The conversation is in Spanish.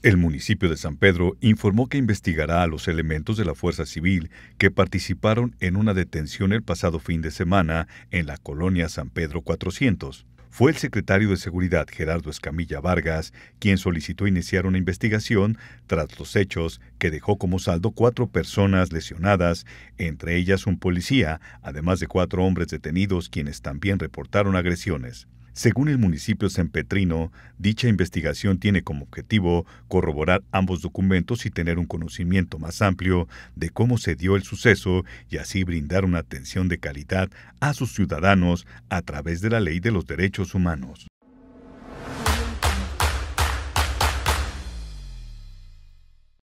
El municipio de San Pedro informó que investigará a los elementos de la Fuerza Civil que participaron en una detención el pasado fin de semana en la colonia San Pedro 400. Fue el secretario de Seguridad Gerardo Escamilla Vargas quien solicitó iniciar una investigación tras los hechos que dejó como saldo cuatro personas lesionadas, entre ellas un policía, además de cuatro hombres detenidos quienes también reportaron agresiones. Según el municipio San Petrino, dicha investigación tiene como objetivo corroborar ambos documentos y tener un conocimiento más amplio de cómo se dio el suceso y así brindar una atención de calidad a sus ciudadanos a través de la ley de los derechos humanos.